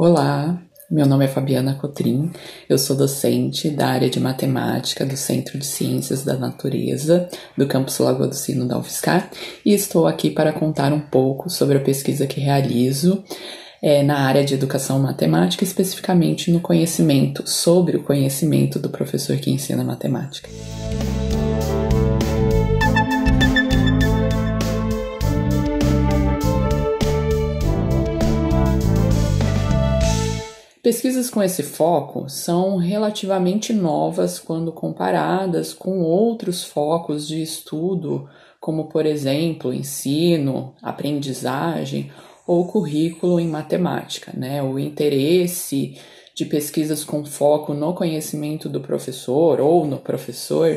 Olá, meu nome é Fabiana Cotrim, eu sou docente da área de matemática do Centro de Ciências da Natureza do campus Lagoa do Sino da UFSCar e estou aqui para contar um pouco sobre a pesquisa que realizo é, na área de educação matemática, especificamente no conhecimento, sobre o conhecimento do professor que ensina matemática. Pesquisas com esse foco são relativamente novas quando comparadas com outros focos de estudo, como, por exemplo, ensino, aprendizagem ou currículo em matemática. Né? O interesse de pesquisas com foco no conhecimento do professor ou no professor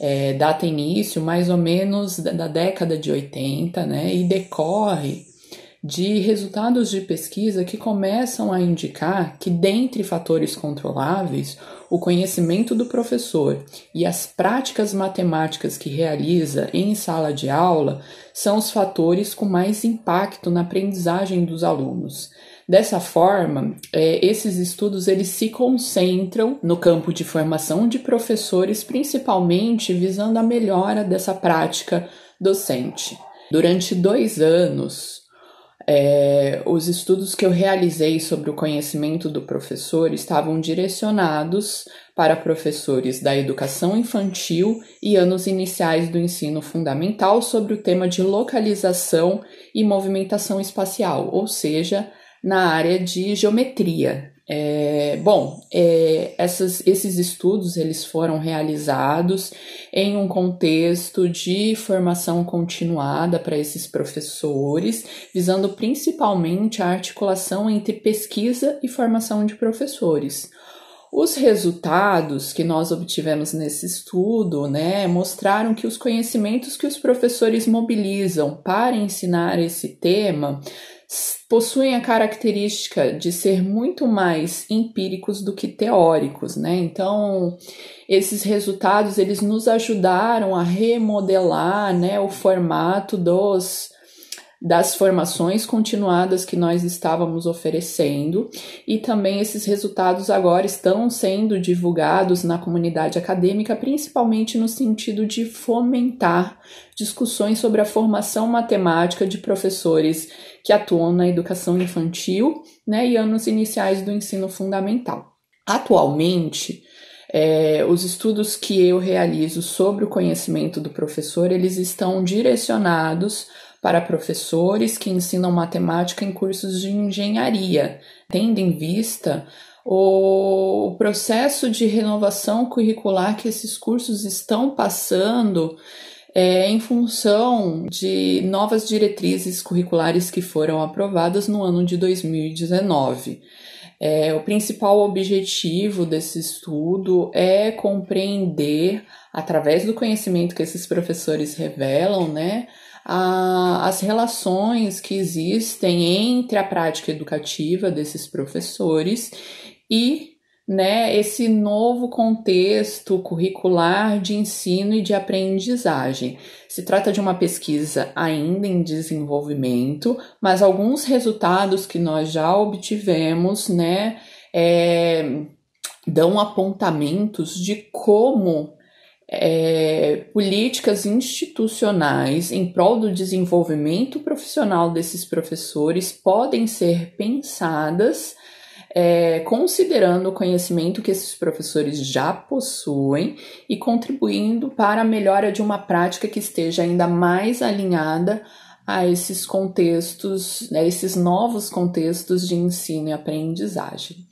é, data início mais ou menos da, década de 80 né? e decorre de resultados de pesquisa que começam a indicar que, dentre fatores controláveis, o conhecimento do professor e as práticas matemáticas que realiza em sala de aula são os fatores com mais impacto na aprendizagem dos alunos. Dessa forma, é, esses estudos eles se concentram no campo de formação de professores, principalmente visando a melhora dessa prática docente. Durante dois anos, é, os estudos que eu realizei sobre o conhecimento do professor estavam direcionados para professores da educação infantil e anos iniciais do ensino fundamental sobre o tema de localização e movimentação espacial, ou seja, na área de geometria, é, bom, é, essas, esses estudos eles foram realizados em um contexto de formação continuada para esses professores, visando principalmente a articulação entre pesquisa e formação de professores. Os resultados que nós obtivemos nesse estudo né, mostraram que os conhecimentos que os professores mobilizam para ensinar esse tema possuem a característica de ser muito mais empíricos do que teóricos, né? Então, esses resultados eles nos ajudaram a remodelar, né, o formato dos das formações continuadas que nós estávamos oferecendo e também esses resultados agora estão sendo divulgados na comunidade acadêmica, principalmente no sentido de fomentar discussões sobre a formação matemática de professores que atuam na educação infantil né, e anos iniciais do ensino fundamental. Atualmente, é, os estudos que eu realizo sobre o conhecimento do professor, eles estão direcionados para professores que ensinam matemática em cursos de engenharia, tendo em vista o processo de renovação curricular que esses cursos estão passando é, em função de novas diretrizes curriculares que foram aprovadas no ano de 2019. É, o principal objetivo desse estudo é compreender, através do conhecimento que esses professores revelam, né, a, as relações que existem entre a prática educativa desses professores e né, esse novo contexto curricular de ensino e de aprendizagem. Se trata de uma pesquisa ainda em desenvolvimento, mas alguns resultados que nós já obtivemos, né, é, dão apontamentos de como é, políticas institucionais em prol do desenvolvimento profissional desses professores podem ser pensadas é, considerando o conhecimento que esses professores já possuem e contribuindo para a melhora de uma prática que esteja ainda mais alinhada a esses contextos, a né, esses novos contextos de ensino e aprendizagem.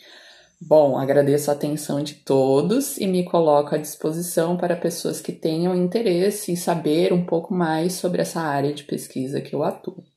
Bom, agradeço a atenção de todos e me coloco à disposição para pessoas que tenham interesse em saber um pouco mais sobre essa área de pesquisa que eu atuo.